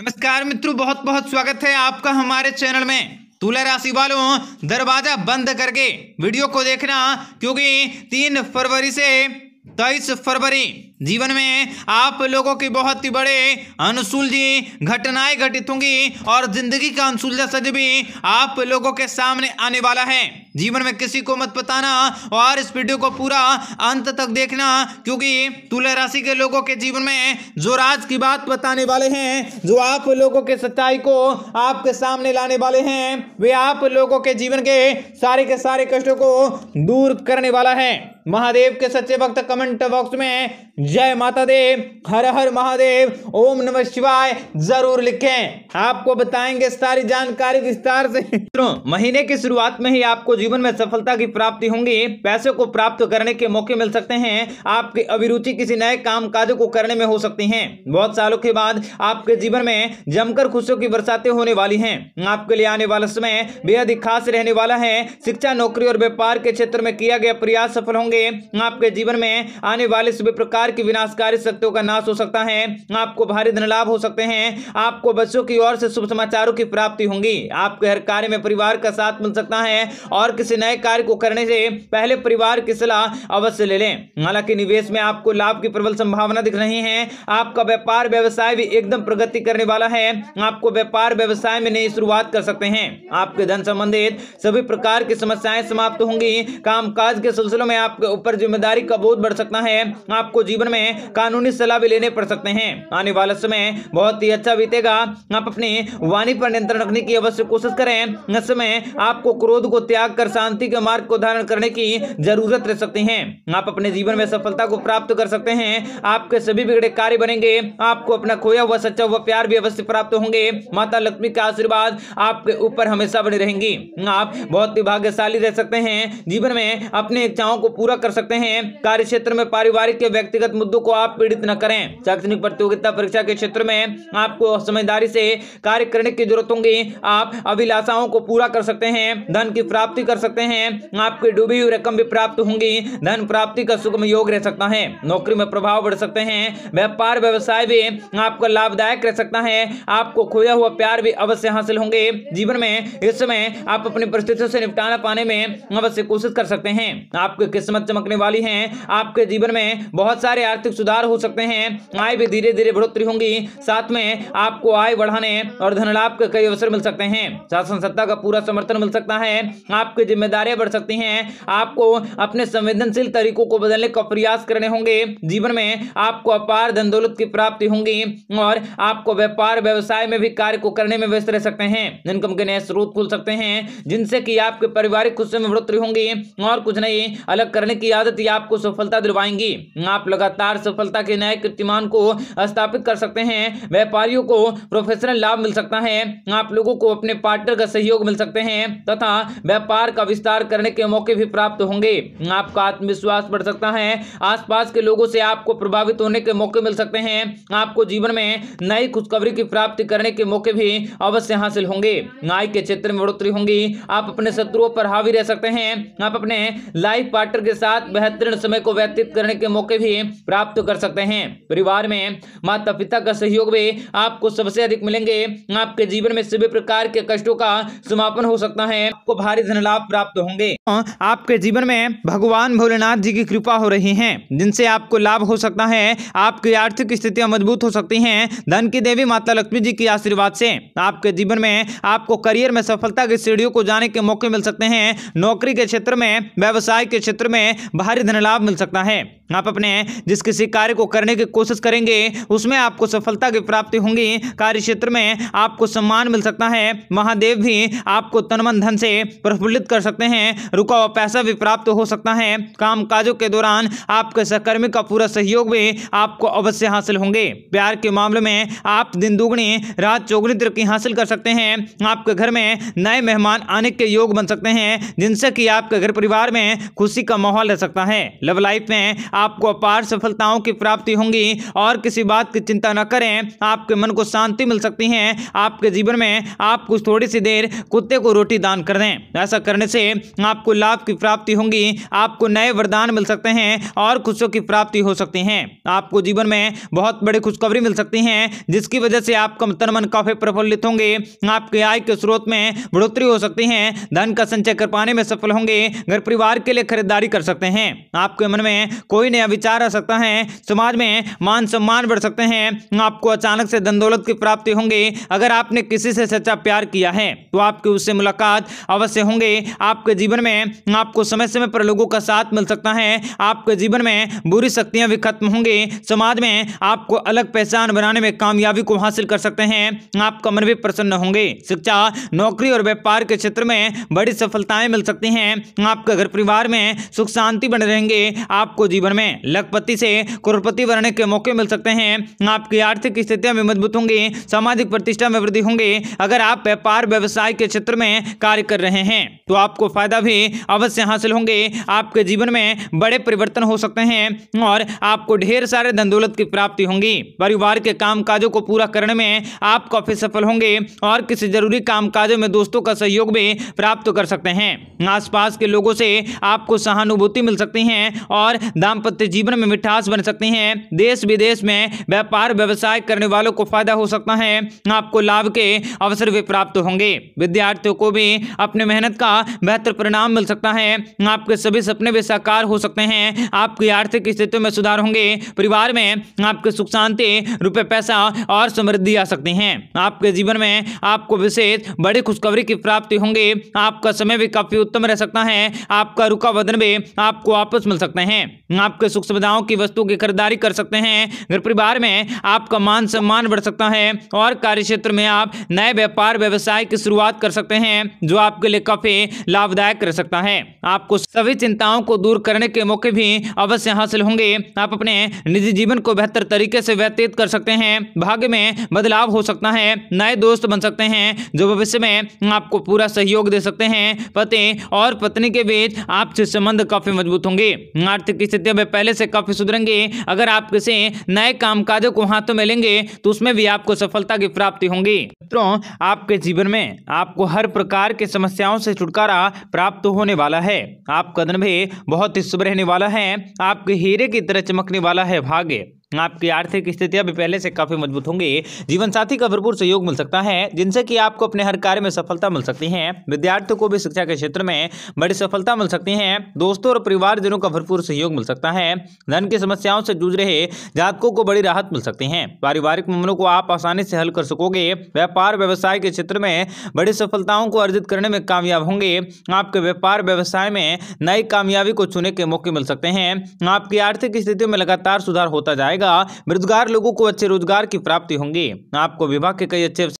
नमस्कार मित्रों बहुत बहुत स्वागत है आपका हमारे चैनल में तुला राशि वालों दरवाजा बंद करके वीडियो को देखना क्योंकि तीन फरवरी से तेईस फरवरी जीवन में आप लोगों की बहुत ही बड़े अनसुलझी घटनाएं घटित होंगी और जिंदगी का अनसुलझा सज भी आप लोगों के सामने आने वाला है जीवन में किसी को मत बताना और इस वीडियो को पूरा अंत तक देखना क्योंकि तुला राशि के लोगों के जीवन में जो राज की बात बताने वाले हैं जो आप लोगों के सच्चाई को आपके सामने लाने वाले हैं वे आप लोगों के जीवन के सारे के सारे कष्टों को दूर करने वाला है महादेव के सच्चे भक्त कमेंट बॉक्स में जय माता देव हर हर महादेव ओम नमः शिवाय जरूर लिखें आपको बताएंगे सारी जानकारी विस्तार से मित्रों महीने की शुरुआत में ही आपको जीवन में सफलता की प्राप्ति होंगी पैसे को प्राप्त करने के मौके मिल सकते हैं आपकी अभिरुचि किसी नए काम काज को करने में हो सकती है बहुत सालों के बाद आपके जीवन में जमकर खुशियों की बरसातें होने वाली है आपके लिए आने वाला समय बेहद ही खास रहने वाला है शिक्षा नौकरी और व्यापार के क्षेत्र में किया गया प्रयास सफल होंगे आपके जीवन में आने वाले सभी प्रकार प्रकार की विनाशकारी शक्तियों का नाश हो सकता है आपको भारी धन लाभ हो सकते हैं आपको बच्चों की ओर से शुभ समाचारों की प्राप्ति होंगी आपके हर कार्य में परिवार का साथ मिल सकता है और किसी नए कार्य को करने से पहले परिवार की सलाह अवश्य ले लें हालांकि निवेश में आपको लाभ की प्रबल संभावना दिख रही है आपका व्यापार व्यवसाय भी एकदम प्रगति करने वाला है आपको व्यापार व्यवसाय में नई शुरुआत कर सकते हैं आपके धन संबंधित सभी प्रकार की समस्याएं समाप्त होंगी कामकाज के सिलसिलों में आपके ऊपर जिम्मेदारी का बोध बढ़ सकता है आपको जीवन जीवन में कानूनी सलाह भी लेने पड़ सकते हैं आने वाले समय बहुत ही अच्छा बीतेगा आप अपनी वाणी पर नियंत्रण रखने की अवश्य कोशिश करें इस समय आपको क्रोध को त्याग कर शांति के मार्ग को धारण करने की जरूरत रह सकती है आप अपने जीवन में सफलता को प्राप्त कर सकते हैं आपके सभी बिगड़े कार्य बनेंगे आपको अपना खोया हुआ सच्चा हुआ प्यार भी अवश्य प्राप्त होंगे माता लक्ष्मी का आशीर्वाद आपके ऊपर हमेशा बने रहेंगी आप बहुत ही भाग्यशाली रह सकते हैं जीवन में अपनी इच्छाओं को पूरा कर सकते हैं कार्य क्षेत्र में पारिवारिक व्यक्तिगत व्यक्तिगत मुद्दों को आप पीड़ित न करें शैक्षणिक प्रतियोगिता परीक्षा के क्षेत्र में आपको समझदारी से कार्य करने की जरूरत होंगी आप अभिलाषाओं को पूरा कर सकते हैं धन की प्राप्ति कर सकते हैं आपकी डूबी हुई रकम भी प्राप्त होंगी धन प्राप्ति का सुगम योग रह सकता है नौकरी में प्रभाव बढ़ सकते हैं व्यापार व्यवसाय भी आपका लाभदायक रह सकता है आपको खोया हुआ प्यार भी अवश्य हासिल होंगे जीवन में इस समय आप अपनी परिस्थितियों से निपटारा पाने में अवश्य कोशिश कर सकते हैं आपकी किस्मत चमकने वाली है आपके जीवन में बहुत सारी सारे आर्थिक सुधार हो सकते हैं आय भी धीरे धीरे बढ़ोतरी होंगी साथ में आपको आय बढ़ाने और धन लाभ के कई अवसर मिल सकते हैं शासन सत्ता का पूरा समर्थन मिल सकता है आपकी जिम्मेदारियां बढ़ सकती हैं आपको अपने संवेदनशील तरीकों को बदलने का प्रयास करने होंगे जीवन में आपको अपार धन दौलत की प्राप्ति होंगी और आपको व्यापार व्यवसाय में भी कार्य को करने में व्यस्त रह सकते हैं इनकम के नए स्रोत खुल सकते हैं जिनसे कि आपके पारिवारिक खुशी में बढ़ोतरी होंगी और कुछ नहीं अलग करने की आदत आपको सफलता दिलवाएंगी आप लगातार लगातार सफलता के नए कीर्तिमान को स्थापित कर सकते हैं व्यापारियों को प्रोफेशनल लाभ मिल सकता है आप लोगों को अपने पार्टनर का सहयोग मिल सकते हैं तथा व्यापार का विस्तार करने के मौके भी प्राप्त होंगे आपका आत्मविश्वास बढ़ सकता है आसपास के लोगों से आपको प्रभावित होने के मौके मिल सकते हैं आपको जीवन में नई खुशखबरी की प्राप्ति करने के मौके भी अवश्य हासिल होंगे आय के क्षेत्र में बढ़ोतरी होंगी आप अपने शत्रुओं पर हावी रह सकते हैं आप अपने लाइफ पार्टनर के साथ बेहतरीन समय को व्यतीत करने के मौके भी प्राप्त कर सकते हैं परिवार में माता पिता का सहयोग भी आपको सबसे अधिक मिलेंगे आपके जीवन में सभी प्रकार के कष्टों का समापन हो सकता है आपको भारी धन लाभ प्राप्त होंगे आपके जीवन में भगवान भोलेनाथ जी की कृपा हो रही है जिनसे आपको लाभ हो सकता है आपकी आर्थिक स्थितियाँ मजबूत हो सकती है धन की देवी माता लक्ष्मी जी की आशीर्वाद से आपके जीवन में आपको करियर में सफलता की सीढ़ियों को जाने के मौके मिल सकते हैं नौकरी के क्षेत्र में व्यवसाय के क्षेत्र में भारी धन लाभ मिल सकता है आप अपने जिस किसी कार्य को करने की कोशिश करेंगे उसमें आपको सफलता की प्राप्ति होंगी कार्य क्षेत्र में आपको सम्मान मिल सकता है महादेव भी आपको तनमन धन से प्रफुल्लित कर सकते हैं रुका हुआ पैसा भी प्राप्त हो सकता है काम काजों के दौरान आपके सहकर्मी का पूरा सहयोग भी आपको अवश्य हासिल होंगे प्यार के मामले में आप दिन दुगनी रात चौगनी तरक्की हासिल कर सकते हैं आपके घर में नए मेहमान आने के योग बन सकते हैं जिनसे कि आपके घर परिवार में खुशी का माहौल रह सकता है लव लाइफ में आपको अपार सफलताओं की प्राप्ति होंगी और किसी बात की चिंता न करें आपके मन को शांति मिल सकती है आपके जीवन में आप कुछ थोड़ी सी देर कुत्ते को रोटी दान कर दें ऐसा करने से आपको लाभ की प्राप्ति होंगी आपको नए वरदान मिल सकते हैं और खुशियों की प्राप्ति हो सकती है आपको जीवन में बहुत बड़ी खुशखबरी मिल सकती है जिसकी वजह से आपका तन मन काफी प्रफुल्लित होंगे आपके आय के स्रोत में बढ़ोतरी हो सकती है धन का संचय कर पाने में सफल होंगे घर परिवार के लिए खरीदारी कर सकते हैं आपके मन में कोई नया विचार आ सकता है समाज में मान सम्मान बढ़ सकते हैं आपको अचानक से दंडौलत की प्राप्ति होंगे अगर आपने किसी से सच्चा प्यार किया है तो आपकी उससे मुलाकात अवश्य होंगे आपके जीवन में आपको समय समय पर लोगों का साथ मिल सकता है आपके जीवन में बुरी शक्तियां भी खत्म होंगे समाज में आपको अलग पहचान बनाने में कामयाबी को हासिल कर सकते हैं आपका मन भी प्रसन्न होंगे शिक्षा नौकरी और व्यापार के क्षेत्र में बड़ी सफलताएं मिल सकती हैं आपके घर परिवार में सुख शांति बने रहेंगे आपको जीवन में लखपत करोड़पति से करोड़पति बनने के मौके मिल सकते हैं आपकी आर्थिक स्थितियां भी मजबूत होंगी सामाजिक प्रतिष्ठा में वृद्धि होंगी अगर आप व्यापार व्यवसाय के क्षेत्र में कार्य कर रहे हैं तो आपको फायदा भी अवश्य हासिल होंगे आपके जीवन में बड़े परिवर्तन हो सकते हैं और आपको ढेर सारे धन दौलत की प्राप्ति होंगी परिवार के काम काजों को पूरा करने में आप काफी सफल होंगे और किसी जरूरी काम काजों में दोस्तों का सहयोग भी प्राप्त कर सकते हैं आसपास के लोगों से आपको सहानुभूति मिल सकती है और दाम्पत्य जीवन में मिठास बन सकती हैं देश विदेश में व्यापार व्यवसाय करने वालों को फायदा हो सकता है आपको लाभ के अवसर भी प्राप्त होंगे विद्यार्थियों को भी अपने मेहनत का बेहतर परिणाम मिल सकता है आपके सभी सपने भी साकार हो सकते हैं आपकी आर्थिक स्थिति में सुधार होंगे परिवार में आपके सुख शांति रुपये पैसा और समृद्धि आ सकती है आपके जीवन में आपको विशेष बड़ी खुशखबरी की प्राप्ति होंगे आपका समय भी काफी उत्तम रह सकता है आपका रुका वदन भी आपको वापस मिल सकते हैं आपके सुख सुविधाओं की वस्तु की खरीदारी कर सकते हैं घर परिवार में आपका मान सम्मान बढ़ सकता है और कार्य क्षेत्र में आप नए व्यापार व्यवसाय की शुरुआत कर सकते हैं जो आपके लिए काफी लाभदायक रह सकता है आपको सभी चिंताओं को दूर करने के मौके भी अवश्य हासिल होंगे आप अपने निजी जीवन को बेहतर तरीके से व्यतीत कर सकते हैं भाग्य में बदलाव हो सकता है नए दोस्त बन सकते हैं जो भविष्य में आपको पूरा सहयोग दे सकते हैं पति और पत्नी के बीच आपसे संबंध काफी मजबूत होंगे आर्थिक स्थिति में पहले से काफी सुधरेंगे अगर किसी नए कामकाजों को हाथों में लेंगे तो उसमें भी आपको सफलता की प्राप्ति होंगी मित्रों आपके जीवन में आपको हर प्रकार के समस्याओं से छुटकारा प्राप्त होने वाला है आपका दिन भी बहुत ही शुभ रहने वाला है आपके हीरे की तरह चमकने वाला है भाग्य हाँ, आपकी आर्थिक स्थितियां भी पहले से काफ़ी मजबूत होंगी जीवन साथी का भरपूर सहयोग मिल सकता है जिनसे कि आपको अपने हर कार्य में सफलता मिल सकती है विद्यार्थियों को भी शिक्षा के क्षेत्र में बड़ी सफलता मिल सकती है दोस्तों और परिवारजनों का भरपूर सहयोग मिल सकता है धन की समस्याओं से जूझ रहे जातकों को बड़ी राहत मिल सकती है पारिवारिक मामलों को आप आसानी से हल कर सकोगे व्यापार व्यवसाय के क्षेत्र में बड़ी सफलताओं को अर्जित करने में कामयाब होंगे आपके व्यापार व्यवसाय में नई कामयाबी को चुने के मौके मिल सकते हैं आपकी आर्थिक स्थितियों में लगातार सुधार होता जाएगा मिलेगा बेरोजगार लोगों को अच्छे रोजगार की प्राप्ति होंगी आपको विभाग के कई अच्छे